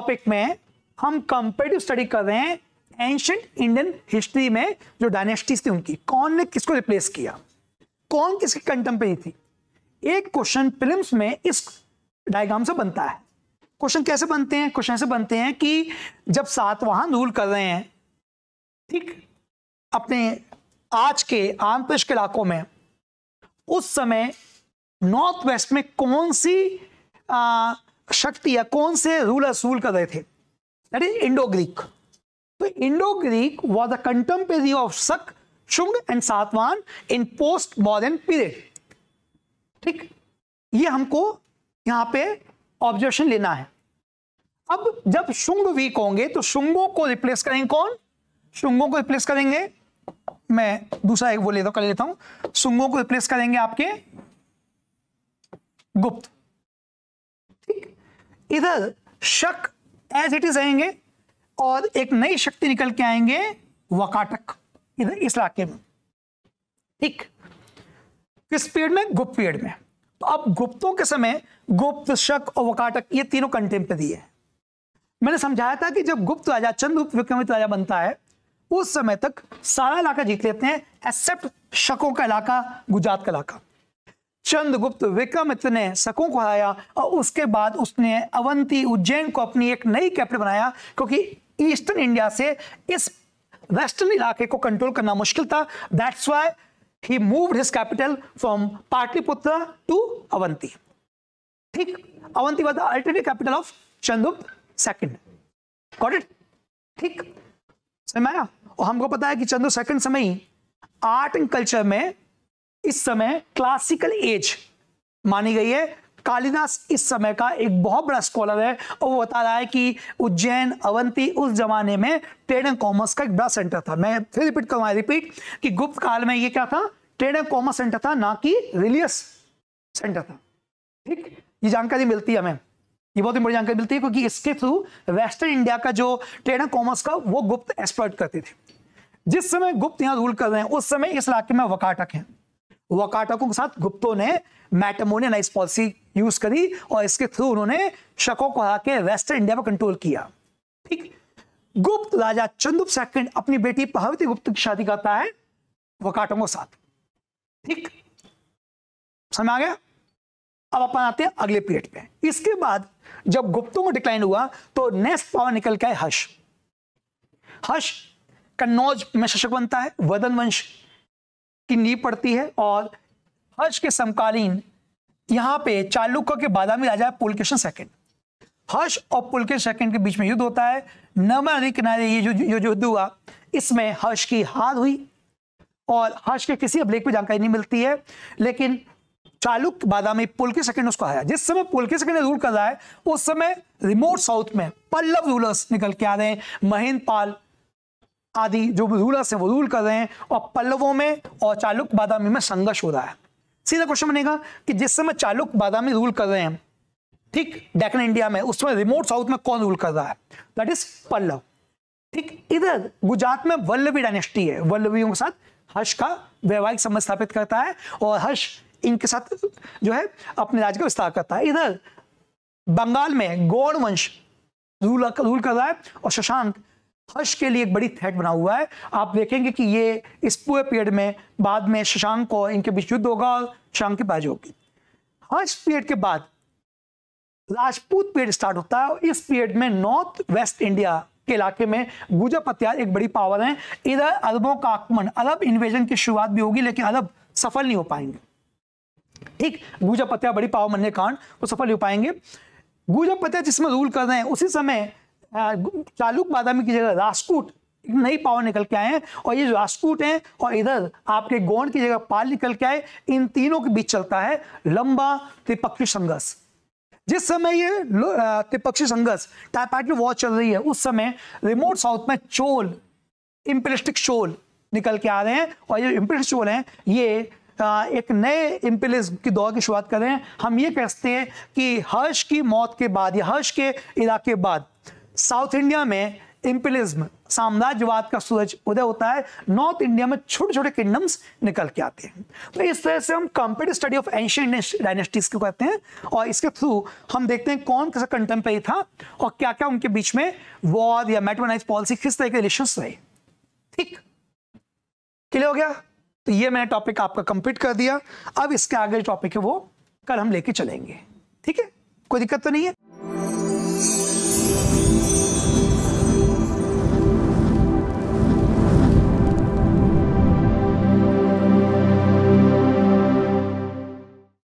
topic में हम competitive study कर रहे हैं एंशंट इंडियन हिस्ट्री में जो डायनेस्टीज थी उनकी कौन ने किसको रिप्लेस किया कौन किसकी कंटेम्प्रेरी थी एक क्वेश्चन फिल्म में इस डायग्राम से बनता है क्वेश्चन कैसे बनते हैं क्वेश्चन ऐसे बनते हैं कि जब सात वाहन रूल कर रहे हैं ठीक अपने आज के आंध्र प्रदेश के इलाकों में उस समय नॉर्थ वेस्ट में कौन सी शक्ति या कौन से रूल असूल कर रहे थे दैट इज इंडो ग्रीक तो Indo Greek was a contemporary of Saka Shunga and Satavahana in post modern period ठीक ये हमको यहां पे ऑब्जर्वेशन लेना है अब जब शुंग वीक होंगे तो शुंगों को रिप्लेस करेंगे कौन शुंगों को रिप्लेस करेंगे मैं दूसरा एक वो ले दो कर लेता हूं शुंगों को रिप्लेस करेंगे आपके गुप्त इधर शक एज इट इज आएंगे और एक नई शक्ति निकल के आएंगे वकाटक इधर इस इलाके में ठीक किस पीरियड में गुप्त पीरियड में तो अब गुप्तों के समय गुप्त शक और वकाटक ये तीनों कंटेम्प्रेरी है मैंने समझाया था कि जब गुप्त राजा चंद्रगुप्त विक्रमित राजा बनता है उस समय तक सारा इलाका जीत लेते हैं एक्सेप्ट शकों का इलाका गुजरात का इलाका चंद्रगुप्त विक्रमित्र ने शकों को हराया और उसके बाद उसने अवंती उज्जैन को अपनी एक नई कैपिटल बनाया क्योंकि ईस्टर्न इंडिया से इस वेस्टर्न इलाके को कंट्रोल करना मुश्किल था that's why he moved his capital from Pataliputra to Avanti ठीक Avanti was the alternate capital of Chandragupta second got it ठीक समझ आया और हमको पता है कि चंद्र सेकंड समय ही आर्ट एंड कल्चर में इस समय क्लासिकल एज मानी गई है कालिदास इस समय का एक बहुत बड़ा स्कॉलर है और वो बता रहा है कि उज्जैन अवंती उस जमाने में ट्रेड एंड कॉमर्स का एक बड़ा सेंटर था मैं फिर रिपीट करूंगा रिपीट कि गुप्त काल में ये क्या था ट्रेड एंड कॉमर्स सेंटर था ना कि रिलियस सेंटर था ठीक ये जानकारी मिलती है हमें ये बहुत बड़ी जानकारी मिलती है क्योंकि इसके थ्रू वेस्टर्न इंडिया का जो ट्रेड एंड कॉमर्स का वो गुप्त एक्सपर्ट करते थे जिस समय गुप्त यहाँ रूल कर रहे हैं उस समय इस इलाके में वकाटक हैं वकाटकों के साथ गुप्तों ने मैटमोनियन नाइस पॉलिसी यूज करी और इसके थ्रू उन्होंने शकों को हरा के वेस्टर्न इंडिया पर कंट्रोल किया ठीक गुप्त राजा चंदुप सेकंड अपनी बेटी पहावती गुप्त की शादी करता है वकाटकों के साथ ठीक समझ आ गया अब अपन आते हैं अगले पीरियड पे इसके बाद जब गुप्तों को डिक्लाइन हुआ तो नेक्स्ट पावर निकल के हर्ष हर्ष कन्नौज में शशक बनता है वदन वंश की नींव पड़ती है और हर्ष के समकालीन यहाँ पे चालुक्य के बादामी राजा पुलकेशन सेकंड हर्ष और पुलकेशन सेकंड के बीच में युद्ध होता है नर्मदा नदी किनारे ये जो जो युद्ध हुआ इसमें हर्ष की हार हुई और हर्ष के किसी अभिलेख में जानकारी नहीं मिलती है लेकिन चालुक्य बादामी पुलके सेकंड उसको हराया जिस समय पुलके सेकंड रूल कर रहा है उस समय रिमोट साउथ में पल्लव रूलर्स निकल के आ रहे हैं महेंद्र पाल आदि जो वजूला से रूल कर रहे हैं और पल्लवों में और चालुक बादामी में संघर्ष हो रहा है सीधा क्वेश्चन बनेगा कि जिस समय चालुक बादामी रूल कर रहे हैं ठीक डेकन इंडिया में उस समय रिमोट साउथ में कौन रूल कर रहा है दैट इज पल्लव ठीक इधर गुजरात में वल्लवी डायनेस्टी है वल्लभियों के साथ हर्ष का वैवाहिक संबंध स्थापित करता है और हर्ष इनके साथ जो है अपने राज्य का विस्तार करता है इधर बंगाल में गौड़ वंश रूल रूल कर रहा है और शशांक हर्ष के लिए एक बड़ी थ्रेट बना हुआ है आप देखेंगे कि ये इस पूरे पीरियड में बाद में शशांक और इनके बीच युद्ध होगा और शशांक की बाजी होगी हर्ष पीरियड के बाद राजपूत पीरियड स्टार्ट होता है और इस पीरियड में नॉर्थ वेस्ट इंडिया के इलाके में गुजर पतियाल एक बड़ी पावर है इधर अरबों का आक्रमण अरब इन्वेजन की शुरुआत भी होगी लेकिन अरब सफल नहीं हो पाएंगे ठीक गुजर पतिया बड़ी पावर बनने कारण वो सफल हो पाएंगे गुजर पतिया जिसमें रूल कर रहे हैं उसी समय चालुक बादामी की जगह राजकूट नई पावर निकल के आए हैं और ये राजकूट हैं और इधर आपके गोंड की जगह पाल निकल के आए इन तीनों के बीच चलता है लंबा त्रिपक्षी संघर्ष जिस समय ये त्रिपक्षी संघर्ष टाइपैटिव वॉर चल रही है उस समय रिमोट साउथ में चोल इम्पलिस्टिक चोल निकल के आ रहे हैं और ये इम्पलिस्ट चोल हैं ये एक नए इम्पलिज्म के दौर की शुरुआत कर रहे हैं हम ये कहते हैं कि हर्ष की मौत के बाद या हर्ष के इराके बाद साउथ इंडिया में इंपिलिज्म साम्राज्यवाद का सूरज उदय होता है नॉर्थ इंडिया में छोटे छोटे किंगडम्स निकल के आते हैं तो इस तरह से हम compare study of ancient dynasties को कहते हैं और इसके थ्रू हम देखते हैं कौन कैसा कंटेम्प्रेरी था और क्या क्या उनके बीच में वॉर या मेटोनाइज पॉलिसी किस तरह के रिलेशन रहे ठीक क्लियर हो गया तो ये मैंने टॉपिक आपका कंप्लीट कर दिया अब इसके आगे टॉपिक है वो कल हम लेके चलेंगे ठीक है कोई दिक्कत तो नहीं है